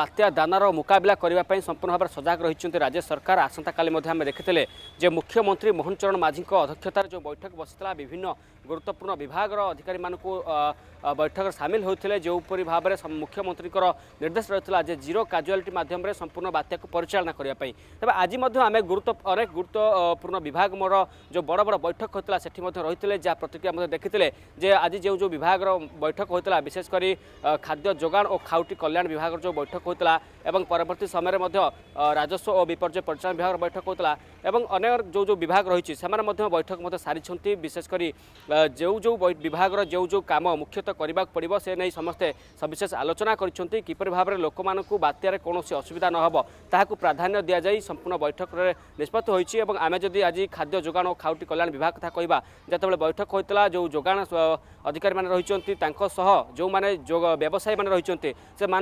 ବାତ୍ୟା ଦାନାର ମୁକାବିଲା କରିବା ପାଇଁ ସମ୍ପୂର୍ଣ୍ଣ ଭାବରେ ସଜାଗ ରହିଛନ୍ତି ରାଜ୍ୟ ସରକାର ଆସନ୍ତାକାଲି ମଧ୍ୟ ଆମେ ଦେଖିଥିଲେ ଯେ ମୁଖ୍ୟମନ୍ତ୍ରୀ ମୋହନ ଚରଣ ମାଝୀଙ୍କ ଅଧ୍ୟକ୍ଷତାରେ ଯେଉଁ ବୈଠକ ବସିଥିଲା ବିଭିନ୍ନ ଗୁରୁତ୍ୱପୂର୍ଣ୍ଣ ବିଭାଗର ଅଧିକାରୀମାନଙ୍କୁ ବୈଠକରେ ସାମିଲ ହୋଇଥିଲେ ଯେଉଁପରି ଭାବରେ ମୁଖ୍ୟମନ୍ତ୍ରୀଙ୍କର ନିର୍ଦ୍ଦେଶ ରହିଥିଲା ଯେ ଜିରୋ କାଜୁଆଲିଟି ମାଧ୍ୟମରେ ସମ୍ପୂର୍ଣ୍ଣ ବାତ୍ୟାକୁ ପରିଚାଳନା କରିବା ପାଇଁ ତେବେ ଆଜି ମଧ୍ୟ ଆମେ ଗୁରୁତ୍ୱ ଅନେକ ଗୁରୁତ୍ୱପୂର୍ଣ୍ଣ ବିଭାଗର ଯେଉଁ ବଡ଼ ବଡ଼ ବୈଠକ ହୋଇଥିଲା ସେଠି ମଧ୍ୟ ରହିଥିଲେ ଯାହା ପ୍ରତିକ୍ରିୟା ମଧ୍ୟ ଦେଖିଥିଲେ ଯେ ଆଜି ଯେଉଁ ଯେଉଁ ବିଭାଗର ବୈଠକ ହୋଇଥିଲା ବିଶେଷ କରି ଖାଦ୍ୟ ଯୋଗାଣ ଓ ଖାଉଟି କଲ୍ୟାଣ ବିଭାଗର ଯେଉଁ ବୈଠକ वर्ती समय राजस्व विपर्जय परिचालन विभाग बैठक हुन्छ अनेक जो जो विभाग रहेछ बैठक सारिचि विशेष गरी जो जो विभाग र जो जो काम मुख्यतः गर्नु पर्व से समे सविशेष आलोचना गरिपरि भावर लोक मत्यार कसरी असुविधा नहे त्यहाँको प्राधाय दि सम्पूर्ण बैठकले निष्पत्ति आमे जति खाद्य जो खाउटी कल्याण विभाग कथा कि बैठक हुन्छ जो जो अधिक रहि जो व्यवसायी मैले समा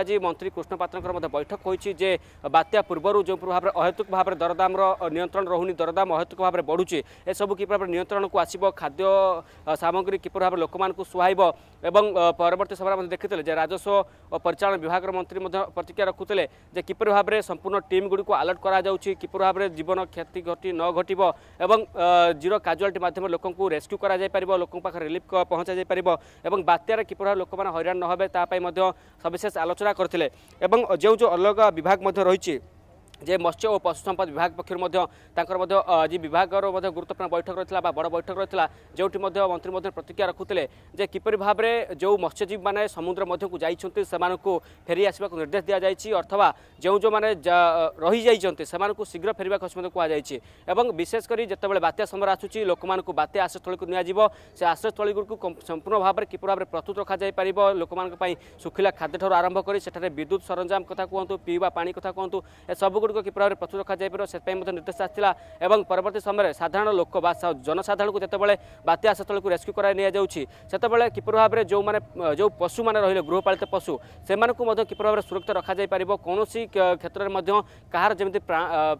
आज ମନ୍ତ୍ରୀ କୃଷ୍ଣ ପାତ୍ରଙ୍କର ମଧ୍ୟ ବୈଠକ ହୋଇଛି ଯେ ବାତ୍ୟା ପୂର୍ବରୁ ଯେଉଁ ଭାବରେ ଅହେତୁକ ଭାବରେ ଦରଦାମର ନିୟନ୍ତ୍ରଣ ରହୁନି ଦରଦାମ ଅହେତୁକ ଭାବରେ ବଢ଼ୁଛି ଏସବୁ କିପରି ଭାବରେ ନିୟନ୍ତ୍ରଣକୁ ଆସିବ ଖାଦ୍ୟ ସାମଗ୍ରୀ କିପରି ଭାବରେ ଲୋକମାନଙ୍କୁ ସୁହାଇବ ଏବଂ ପରବର୍ତ୍ତୀ ସମୟରେ ମଧ୍ୟ ଦେଖିଥିଲେ ଯେ ରାଜସ୍ୱ ପରିଚାଳନା ବିଭାଗର ମନ୍ତ୍ରୀ ମଧ୍ୟ ପ୍ରତିକ୍ରିୟା ରଖୁଥିଲେ ଯେ କିପରି ଭାବରେ ସମ୍ପୂର୍ଣ୍ଣ ଟିମ୍ ଗୁଡ଼ିକୁ ଆଲର୍ଟ କରାଯାଉଛି କିପରି ଭାବରେ ଜୀବନ କ୍ଷତି ଘଟି ନ ଘଟିବ ଏବଂ ଜିରୋ କାଜୁଆଲିଟି ମାଧ୍ୟମରେ ଲୋକଙ୍କୁ ରେସ୍କ୍ୟୁ କରାଯାଇପାରିବ ଲୋକଙ୍କ ପାଖରେ ରିଲିଫ୍ ପହଞ୍ଚାଯାଇପାରିବ ଏବଂ ବାତ୍ୟାରେ କିପରି ଭାବରେ ଲୋକମାନେ ହଇରାଣ ନ ହେବେ ତା ପାଇଁ ମଧ୍ୟ ସବିଶେଷ ଆଲୋଚନା କରିଥିଲେ ଏବଂ ଯେଉଁ ଯେଉଁ ଅଲଗା ବିଭାଗ ମଧ୍ୟ ରହିଛି যে মৎস্য ও পশু সম্পদ বিভাগ পক্ষ তাঁর যে বিভাগের মধ্যে গুরুত্বপূর্ণ বৈঠক রয়েছে বা বড় বৈঠক রয়েছে যেটি মধ্যে মন্ত্রী মধ্যে প্রতিক্রিয়া রাখুলে যে কিপর ভাবে যে মৎস্যজীবী মানে সমুদ্র মধ্যকু যাই সে ফেরি আসবাক নির্দেশ দিয়া যাই অথবা যে যে যাই সে শীঘ্র ফেরা কথা কুহযাই এবং বিশেষ করে যেতবে বাত্যা সময় আসুচি লোক বাত্যা আশ্রয়স্থলী নিয়ে সে আশ্রয়স্থলী আশ্রয়স্থলীগুড়ি সম্পূর্ণ ভাবে কিপর ভাবে প্রস্তুত রখাযাই পাব লোক শুখিলা খাদ্য ঠার আরম্ভ করে সেখানে বিদ্যুৎ সরঞ্জাম কথা কুহতু পিবা পা কথা কুহতু এসবু ଗୁଡ଼ିକ କିପରି ଭାବରେ ପ୍ରସ୍ତୁତ ରଖାଯାଇପାରିବ ସେଥିପାଇଁ ମଧ୍ୟ ନିର୍ଦ୍ଦେଶ ଆସିଥିଲା ଏବଂ ପରବର୍ତ୍ତୀ ସମୟରେ ସାଧାରଣ ଲୋକ ବା ଜନସାଧାରଣଙ୍କୁ ଯେତେବେଳେ ବାତ୍ୟା ଆଶ୍ରୟସ୍ଥଳକୁ ରେସ୍କ୍ୟୁ କରାଇ ନିଆଯାଉଛି ସେତେବେଳେ କିପରି ଭାବରେ ଯେଉଁମାନେ ଯେଉଁ ପଶୁମାନେ ରହିଲେ ଗୃହପାଳିତ ପଶୁ ସେମାନଙ୍କୁ ମଧ୍ୟ କିପରି ଭାବରେ ସୁରକ୍ଷିତ ରଖାଯାଇପାରିବ କୌଣସି କ୍ଷେତ୍ରରେ ମଧ୍ୟ କାହାର ଯେମିତି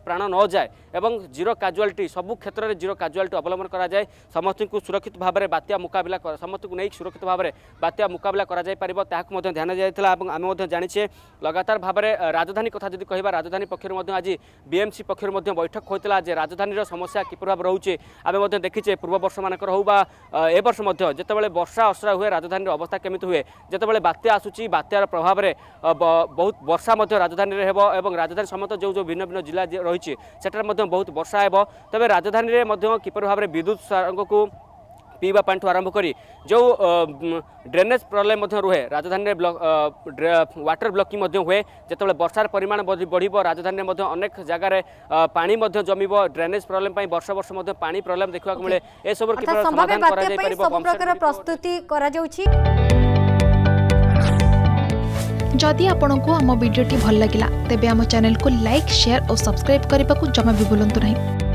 ପ୍ରାଣ ନ ଯାଏ ଏବଂ ଜିରୋ କାଜୁଆଲିଟି ସବୁ କ୍ଷେତ୍ରରେ ଜିରୋ କାଜୁଆଲିଟି ଅବଲମ୍ବନ କରାଯାଏ ସମସ୍ତଙ୍କୁ ସୁରକ୍ଷିତ ଭାବରେ ବାତ୍ୟା ମୁକାବିଲା ସମସ୍ତଙ୍କୁ ନେଇ ସୁରକ୍ଷିତ ଭାବରେ ବାତ୍ୟା ମୁକାବିଲା କରାଯାଇପାରିବ ତାହାକୁ ମଧ୍ୟ ଧ୍ୟାନ ଦିଆଯାଇଥିଲା ଏବଂ ଆମେ ମଧ୍ୟ ଜାଣିଛେ ଲଗାତାର ଭାବରେ ରାଜଧାନୀ କଥା ଯଦି କହିବା ରାଜଧାନୀ ପକ୍ଷରୁ মধ্যে আজ বিএমসি পক্ষর মধ্যে বৈঠক হয়েছিল যে রাজধানীর সমস্যা কিপর ভাবে রয়েছে আমি মধ্যে দেখিছে পূর্ববর্ষ মানকর হোক বা এ বর্ষ মধ্যে যেতবে বর্ষা অসরা হুয়ে রাজধানীর অবস্থা কেমিতি হুয়ে যেতবে বাত্যা আসুচি বাত্যার প্রভাবে বহুত বর্ষা মধ্যে রাজধানীর হব এবং রাজধানী সমস্ত যে যে ভিন্ন ভিন্ন জেলা রয়েছে সেটার মধ্যে বহুত বর্ষা হব তবে রাজধানীর মধ্যে কিপর ভাবে বিদ্যুৎ সারঙ্গু ପିଇବା ପାଣିଠୁ ଆରମ୍ଭ କରି ଯେଉଁ ଡ୍ରେନେଜ୍ ପ୍ରୋବ୍ଲେମ୍ ମଧ୍ୟ ରୁହେ ରାଜଧାନୀରେ ୱାଟର ବ୍ଲକିଂ ମଧ୍ୟ ହୁଏ ଯେତେବେଳେ ବର୍ଷାର ପରିମାଣ ବଢ଼ିବ ରାଜଧାନୀରେ ମଧ୍ୟ ଅନେକ ଜାଗାରେ ପାଣି ମଧ୍ୟ ଜମିବ ଡ୍ରେନେଜ୍ ପ୍ରୋବ୍ଲେମ୍ ପାଇଁ ବର୍ଷ ବର୍ଷ ମଧ୍ୟ ପାଣି ପ୍ରୋବ୍ଲେମ୍ ଦେଖିବାକୁ ମିଳେ ଏସବୁ କିଭଳି ସମାଧାନ କରାଯାଇପାରିବ ସବୁ ପ୍ରକାର ପ୍ରସ୍ତୁତି କରାଯାଉଛି ଯଦି ଆପଣଙ୍କୁ ଆମ ଭିଡ଼ିଓଟି ଭଲ ଲାଗିଲା ତେବେ ଆମ ଚ୍ୟାନେଲକୁ ଲାଇକ୍ ସେୟାର ଓ ସବସ୍କ୍ରାଇବ୍ କରିବାକୁ ଜମା ବି ଭୁଲନ୍ତୁ ନାହିଁ